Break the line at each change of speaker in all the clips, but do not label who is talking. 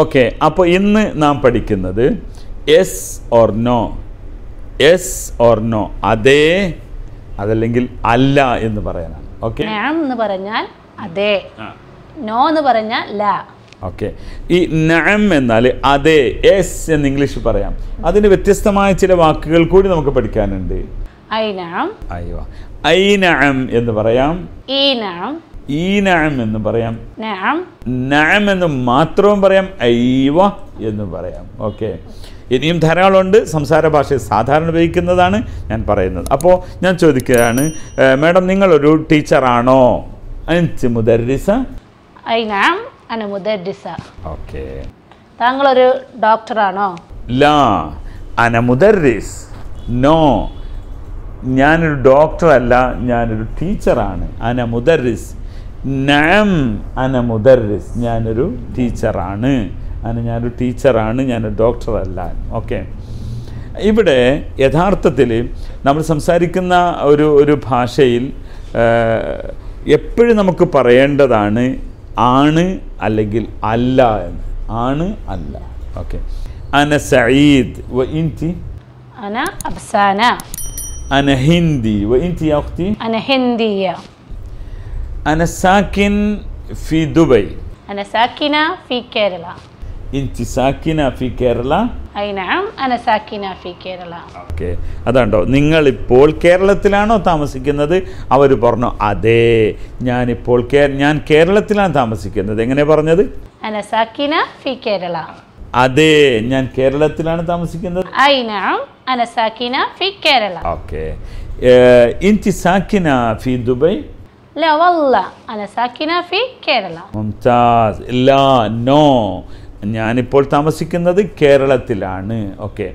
okay അപ്പോൾ ഇന്ന് നാം പഠിക്കുന്നത് yes or no yes or no അതേ അതല്ലെങ്കിൽ അല്ല എന്ന് പറയാനാണ് ഓക്കെ
എന്ന് പറഞ്ഞാൽ അതേ നോ എന്ന് പറഞ്ഞാൽ ല
ഓക്കെ ഈ നയം എന്നാൽ അതെ എസ് എന്ന് ഇംഗ്ലീഷ് പറയാം അതിന് വ്യത്യസ്തമായ ചില വാക്കുകൾ കൂടി നമുക്ക് പഠിക്കാനുണ്ട് ഐ നയം അയ്യോ ഐ നയം എന്ന് പറയാം ഈ നയം ഈ നാം എന്ന് പറയാം നാം എന്ന് മാത്രവും പറയാം അയ്യവ എന്ന് പറയാം ഓക്കെ ഇനിയും ധാരാളമുണ്ട് സംസാര ഭാഷ സാധാരണ ഉപയോഗിക്കുന്നതാണ് ഞാൻ പറയുന്നത് അപ്പോൾ ഞാൻ ചോദിക്കുകയാണ് മാഡം നിങ്ങളൊരു ടീച്ചറാണോ അഞ്ച് മുദർരിസ ഓക്കെ
താങ്കളൊരു ഡോക്ടറാണോ
ലാ അനമുദർരിസ് നോ ഞാനൊരു ഡോക്ടറല്ല ഞാനൊരു ടീച്ചറാണ് അനമുദർരിസ് നാം അന മുദർസ് ഞാനൊരു ടീച്ചറാണ് അന ഞാനൊരു ടീച്ചറാണ് ഞാനൊരു ഡോക്ടറല്ല ഓക്കെ ഇവിടെ യഥാർത്ഥത്തിൽ നമ്മൾ സംസാരിക്കുന്ന ഒരു ഒരു ഭാഷയിൽ എപ്പോഴും നമുക്ക് പറയേണ്ടതാണ് ആണ് അല്ലെങ്കിൽ അല്ല എന്ന് ആണ് അല്ല ഓക്കെ അന സയീദ്
അന അബ്സാന
അന ഹിന്ദി
അന ഹിന്ദിയ
أنا ساكن في دبي
أنا ساكنة في كيرلا
انت ساكنة في كيرلا
أي نعم أنا ساكنة في كيرلا
ഓക്കെ അതാണ്ടോ നിങ്ങൾ ഇപ്പോൾ കേരളത്തിലാണോ താമസിക്കുന്നത് അവർ പറഞ്ഞു അതെ ഞാനിപ്പോൾ കേ- ഞാൻ കേരളത്തിലാണ് താമസിക്കുന്നത് എങ്ങനെ പറഞ്ഞത്
أنا ساكنة في كيرلا
അതെ ഞാൻ കേരളത്തിലാണ് താമസിക്കുന്നത്
أي نعم أنا ساكنة في كيرلا
ഓക്കെ ഏഹ്, انت ساكنة في دبي
ലവല്ല അല സാക്കിന ഫി കേരള
മുംതാസ് ഇല്ല നോ ഞാനിപ്പോൾ താമസിക്കുന്നത് കേരളത്തിലാണ് ഓക്കെ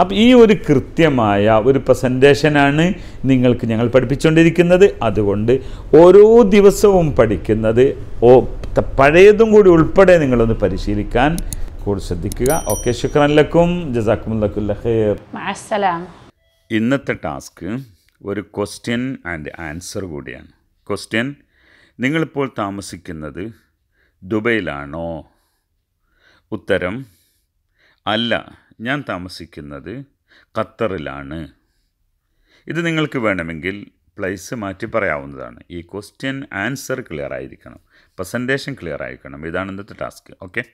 അപ്പം ഈ ഒരു കൃത്യമായ ഒരു പ്രസൻറ്റേഷനാണ് നിങ്ങൾക്ക് ഞങ്ങൾ പഠിപ്പിച്ചുകൊണ്ടിരിക്കുന്നത് അതുകൊണ്ട് ഓരോ ദിവസവും പഠിക്കുന്നത് ഓ പഴയതും കൂടി ഉൾപ്പെടെ നിങ്ങളൊന്ന് പരിശീലിക്കാൻ കൂടുതൽ ശ്രദ്ധിക്കുക ഓക്കെ ശുക്രൻ ലക്കും ജസാക്കുമുല്ലഖേർ ഇന്നത്തെ ടാസ്ക് ഒരു ക്വസ്റ്റ്യൻ ആൻഡ് ആൻസർ കൂടിയാണ് ക്വസ്റ്റ്യൻ നിങ്ങളിപ്പോൾ താമസിക്കുന്നത് ദുബൈയിലാണോ ഉത്തരം അല്ല ഞാൻ താമസിക്കുന്നത് ഖത്തറിലാണ് ഇത് നിങ്ങൾക്ക് വേണമെങ്കിൽ പ്ലേസ് മാറ്റി പറയാവുന്നതാണ് ഈ ക്വസ്റ്റ്യൻ ആൻസർ ക്ലിയർ ആയിരിക്കണം പ്രസൻറ്റേഷൻ ക്ലിയർ ആയിരിക്കണം ഇതാണ് ഇന്നത്തെ ടാസ്ക് ഓക്കെ